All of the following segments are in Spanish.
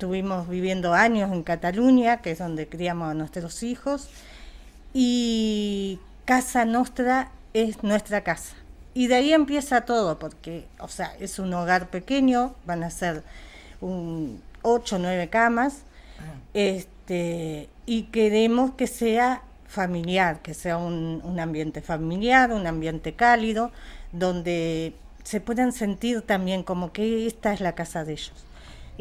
estuvimos viviendo años en Cataluña, que es donde criamos a nuestros hijos, y casa nuestra es nuestra casa. Y de ahí empieza todo, porque, o sea, es un hogar pequeño, van a ser un 8 o nueve camas, este, y queremos que sea familiar, que sea un ambiente familiar, un ambiente cálido, donde se puedan sentir también como que esta es la casa de ellos.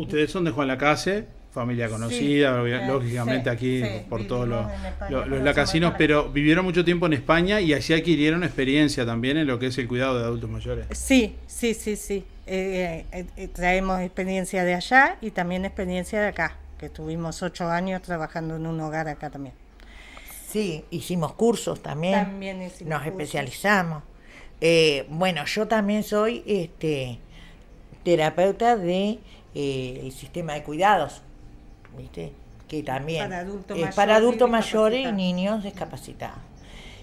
Ustedes son de Juan Lacase, familia conocida, lógicamente aquí por todos los, los, lacasinos, pero vivieron mucho tiempo en España y así adquirieron experiencia también en lo que es el cuidado de adultos mayores. Sí, sí, sí, sí. Eh, eh, eh, traemos experiencia de allá y también experiencia de acá, que estuvimos ocho años trabajando en un hogar acá también. Sí, hicimos cursos también. También Nos especializamos. bueno, yo también soy este, terapeuta de eh, el sistema de cuidados, ¿viste? que también para adultos mayores y niños discapacitados.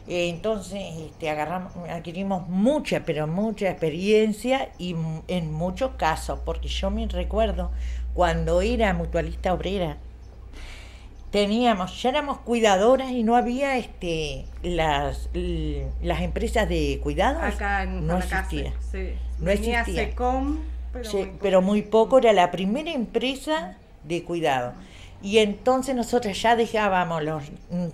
Eh, entonces este, agarramos, adquirimos mucha, pero mucha experiencia y en muchos casos, porque yo me recuerdo cuando era mutualista obrera, teníamos, ya éramos cuidadoras y no había este las las empresas de cuidados Acá no existía. No pero, muy, poco. Era la primera empresa de cuidado. Y entonces nosotros ya dejábamos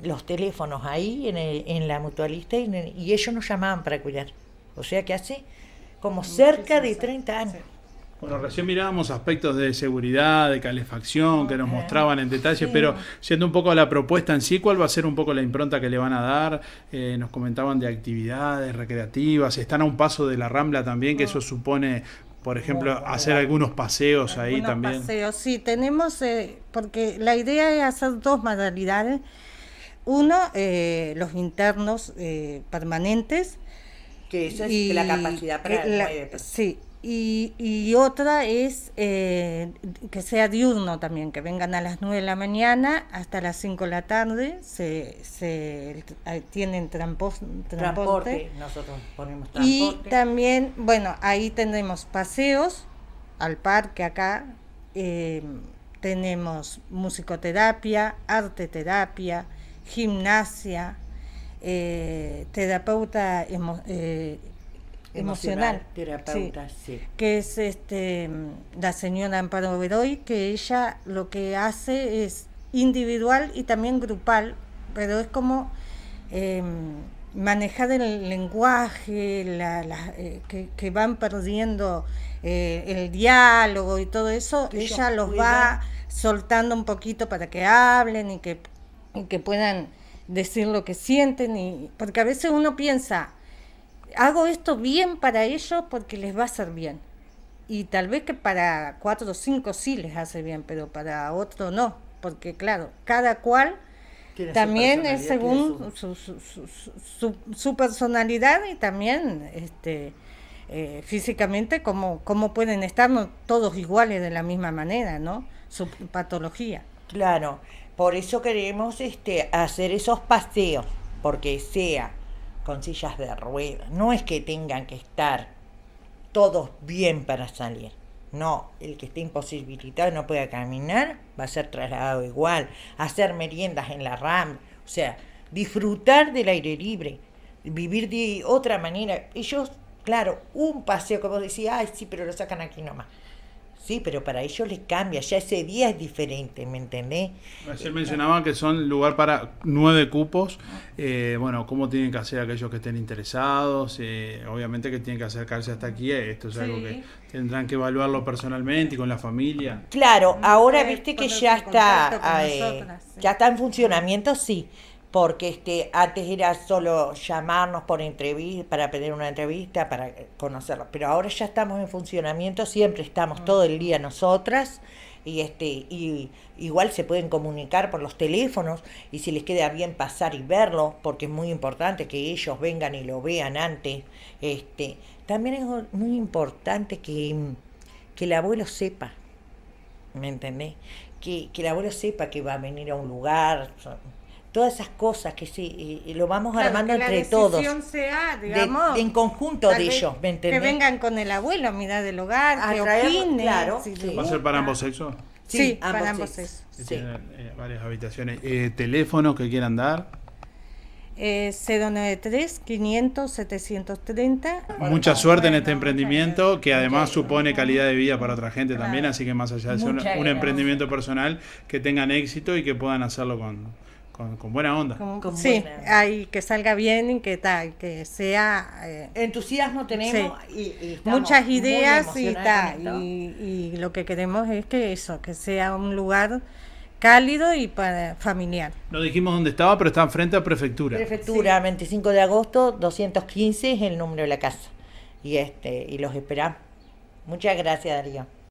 los, teléfonos ahí en, la mutualista y, ellos nos llamaban para cuidar. O sea que hace como cerca de 30 años. Bueno, recién mirábamos aspectos de seguridad, de calefacción que nos mostraban en detalle, pero siendo un poco la propuesta en sí, ¿cuál va a ser un poco la impronta que le van a dar? Eh, nos comentaban de actividades recreativas, están a un paso de la Rambla también, que ah. eso supone por ejemplo, hacer algunos paseos ahí también. Paseos, sí, tenemos, eh, porque la idea es hacer dos modalidades. Uno, eh, los internos eh, permanentes. Que eso es la capacidad para pues. Sí, y, otra es eh, que sea diurno también, que vengan a las 9 de la mañana hasta las 5 de la tarde, se, se tienen transporte. Nosotros Y también, bueno, ahí tenemos paseos al parque acá, eh, tenemos musicoterapia, arte terapia, gimnasia, eh, terapeuta eh, emocional, terapeuta, sí, que es este la señora Amparo Veroy que ella lo que hace es individual y también grupal, pero es como em, manejar el lenguaje, eh, que, van perdiendo eh, el diálogo y todo eso, ella los va soltando un poquito para que hablen y que, y que puedan decir lo que sienten, y, porque a veces uno piensa, hago esto bien para ellos porque les va a hacer bien. Y tal vez que para cuatro o cinco sí les hace bien, pero para otro no, porque claro, cada cual también es según su, su, personalidad y también este, eh, físicamente cómo, pueden estar no, todos iguales de la misma manera, ¿no? Su patología. Claro, por eso queremos este, hacer esos paseos, porque sea con sillas de ruedas. No es que tengan que estar todos bien para salir. No, el que esté imposibilitado no pueda caminar va a ser trasladado igual. Hacer meriendas en la RAM. O sea, disfrutar del aire libre. Vivir de otra manera. Ellos, claro, un paseo, como decía, ay, sí, pero lo sacan aquí nomás. Sí, pero para ellos les cambia, ya ese día es diferente, ¿me entendés? Ayer mencionaban que son lugar para nueve cupos. Eh, bueno, ¿cómo tienen que hacer aquellos que estén interesados? Eh, obviamente que tienen que acercarse hasta aquí, eh, esto es algo que tendrán que evaluarlo personalmente y con la familia. Claro, ahora viste que ya está, eh, ya está en funcionamiento, sí porque este, antes era solo llamarnos por entrevista, para pedir una entrevista, para conocerlos, pero ahora ya estamos en funcionamiento, siempre estamos mm. todo el día nosotras y este y igual se pueden comunicar por los teléfonos y si les queda bien pasar y verlo porque es muy importante que ellos vengan y lo vean antes este también es muy importante que, que el abuelo sepa ¿me entendés? Que, que el abuelo sepa que va a venir a un lugar todas esas cosas que sí, y lo vamos armando entre la todos. digamos, en conjunto de ellos, ¿me Que vengan con el abuelo, mirar el hogar, a que Claro, ¿Va a ser para ambos sexos? Sí, para ambos sexos. Eh, eh, varias habitaciones. teléfono eh, ¿Teléfonos que quieran dar? Eh, 093-500-730. Mucha suerte en este emprendimiento, que además supone calidad de vida para otra gente también, así que más allá de ser un emprendimiento personal, que tengan éxito y que puedan hacerlo con, con, buena onda. sí, Hay, que salga bien y que tal, que sea... Eh, Entusiasmo tenemos y, muchas ideas y tal. Y, lo que queremos es que eso, que sea un lugar cálido y para familiar. No dijimos dónde estaba, pero está enfrente a prefectura. Prefectura, 25 de agosto, 215 es el número de la casa. Y este y los esperamos. Muchas gracias, Darío.